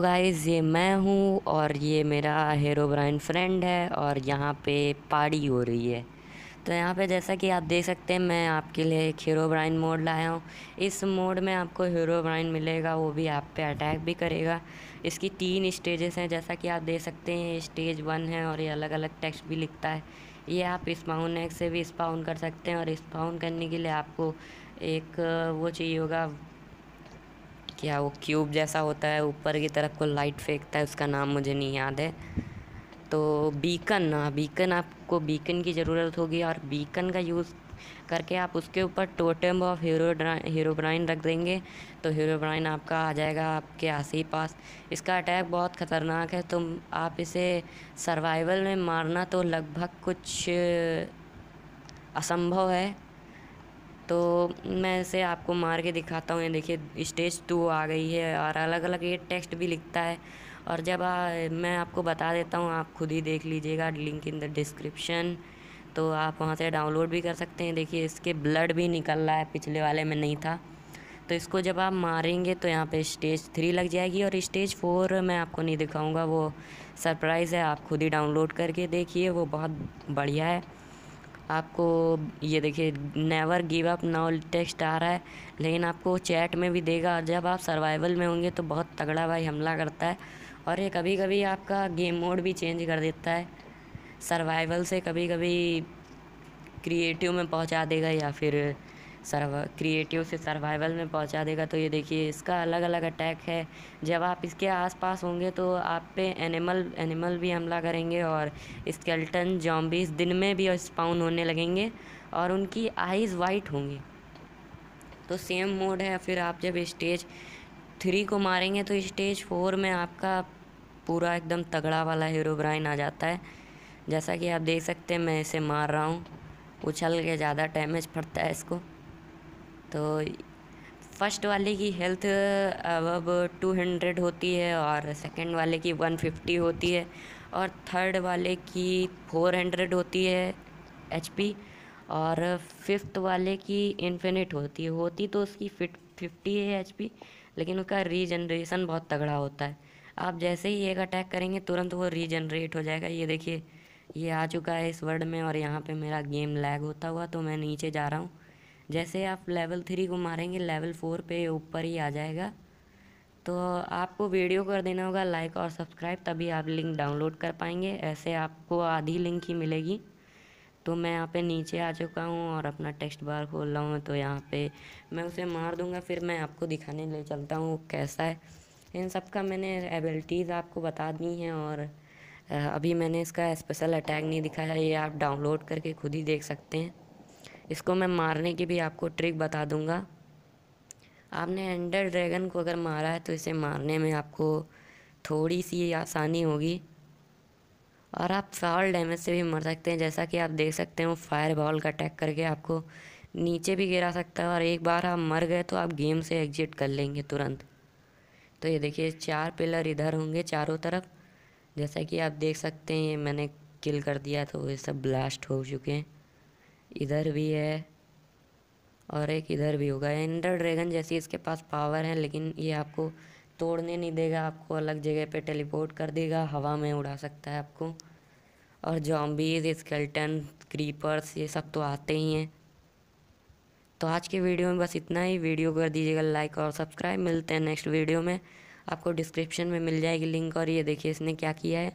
guys ये मैं हूँ और ये मेरा हेरो ब्राइन फ्रेंड है और यहाँ पे पार्टी हो रही है तो यहाँ पे जैसा कि आप देख सकते हैं मैं आपके लिए एक हीरो ब्राइन मोड लाया हूँ इस मोड में आपको हीरो ब्राइन मिलेगा वो भी आप पे अटैक भी करेगा इसकी तीन स्टेजेस हैं जैसा कि आप देख सकते हैं स्टेज वन है और ये अलग अलग टेक्स्ट भी लिखता है ये आप स्पाउन एक्स से भी स्पाउन कर सकते हैं और स्पाउन करने के लिए आपको एक वो चाहिए होगा किया वो क्यूब जैसा होता है ऊपर की तरफ को लाइट फेंकता है उसका नाम मुझे नहीं याद है तो बीकन बीकन हाँ, आपको बीकन की ज़रूरत होगी और बीकन का यूज़ करके आप उसके ऊपर टोटम ऑफ हीरो हीरोब्राइन रख देंगे तो हीरोब्राइन आपका आ जाएगा आपके आस ही पास इसका अटैक बहुत ख़तरनाक है तो आप इसे सर्वाइवल में मारना तो लगभग कुछ असंभव है तो मैं इसे आपको मार के दिखाता हूँ ये देखिए स्टेज टू आ गई है और अलग अलग ये टेक्स्ट भी लिखता है और जब आ, मैं आपको बता देता हूँ आप खुद ही देख लीजिएगा लिंक इन द डिस्क्रिप्शन तो आप वहाँ से डाउनलोड भी कर सकते हैं देखिए इसके ब्लड भी निकल रहा है पिछले वाले में नहीं था तो इसको जब आप मारेंगे तो यहाँ पे स्टेज थ्री लग जाएगी और स्टेज फोर मैं आपको नहीं दिखाऊंगा वो सरप्राइज़ है आप खुद ही डाउनलोड करके देखिए वो बहुत बढ़िया है आपको ये देखिए never give up now text आ रहा है लेकिन आपको चैट में भी देगा जब आप सर्वाइवल में होंगे तो बहुत तगड़ा भाई हमला करता है और ये कभी कभी आपका गेम मोड भी चेंज कर देता है सर्वाइवल से कभी कभी क्रिएटिव में पहुंचा देगा या फिर सर्व क्रिएटिव से सर्वाइवल में पहुंचा देगा तो ये देखिए इसका अलग अलग अटैक है जब आप इसके आसपास होंगे तो आप पे एनिमल एनिमल भी हमला करेंगे और स्केल्टन जॉम्बिस दिन में भी स्पाउन होने लगेंगे और उनकी आइज़ वाइट होंगी तो सेम मोड है फिर आप जब स्टेज थ्री को मारेंगे तो स्टेज फोर में आपका पूरा एकदम तगड़ा वाला हीरो ब्राइन आ जाता है जैसा कि आप देख सकते हैं मैं इसे मार रहा हूँ उछल के ज़्यादा डैमेज पड़ता है इसको तो फर्स्ट वाले की हेल्थ अब टू हंड्रेड होती है और सेकंड वाले की वन फिफ्टी होती है और थर्ड वाले की फोर हंड्रेड होती है एच पी और फिफ्थ वाले की इन्फिनिट होती है होती तो उसकी फिट फिफ्टी है एच पी लेकिन उसका रीजनरेशन बहुत तगड़ा होता है आप जैसे ही एक अटैक करेंगे तुरंत वो रीजनरेट हो जाएगा ये देखिए ये आ चुका है इस वर्ड में और यहाँ पे मेरा गेम लैग होता हुआ तो मैं नीचे जा रहा हूँ जैसे आप लेवल थ्री को मारेंगे लेवल फोर पे ऊपर ही आ जाएगा तो आपको वीडियो कर देना होगा लाइक और सब्सक्राइब तभी आप लिंक डाउनलोड कर पाएंगे ऐसे आपको आधी लिंक ही मिलेगी तो मैं यहाँ पे नीचे आ चुका हूँ और अपना टेक्स्ट बार खोल रहा हूँ तो यहाँ पे मैं उसे मार दूँगा फिर मैं आपको दिखाने ले चलता हूँ कैसा है इन सब का मैंने एबिलिटीज़ आपको बता दी हैं और अभी मैंने इसका स्पेशल अटैक नहीं दिखाया ये आप डाउनलोड करके खुद ही देख सकते हैं इसको मैं मारने की भी आपको ट्रिक बता दूंगा आपने एंडर ड्रैगन को अगर मारा है तो इसे मारने में आपको थोड़ी सी आसानी होगी और आप फॉल डैमेज से भी मर सकते हैं जैसा कि आप देख सकते हो फायर बॉल का अटैक करके आपको नीचे भी गिरा सकता है और एक बार आप मर गए तो आप गेम से एग्जिट कर लेंगे तुरंत तो ये देखिए चार पिलर इधर होंगे चारों तरफ जैसा कि आप देख सकते हैं मैंने किल कर दिया तो ये सब ब्लास्ट हो चुके हैं इधर भी है और एक इधर भी होगा एंडर ड्रैगन जैसी इसके पास पावर है लेकिन ये आपको तोड़ने नहीं देगा आपको अलग जगह पे टेलीपोर्ट कर देगा हवा में उड़ा सकता है आपको और जॉम्बीज स्केल्टन क्रीपर्स ये सब तो आते ही हैं तो आज के वीडियो में बस इतना ही वीडियो कर दीजिएगा लाइक और सब्सक्राइब मिलते हैं नेक्स्ट वीडियो में आपको डिस्क्रिप्शन में मिल जाएगी लिंक और ये देखिए इसने क्या किया है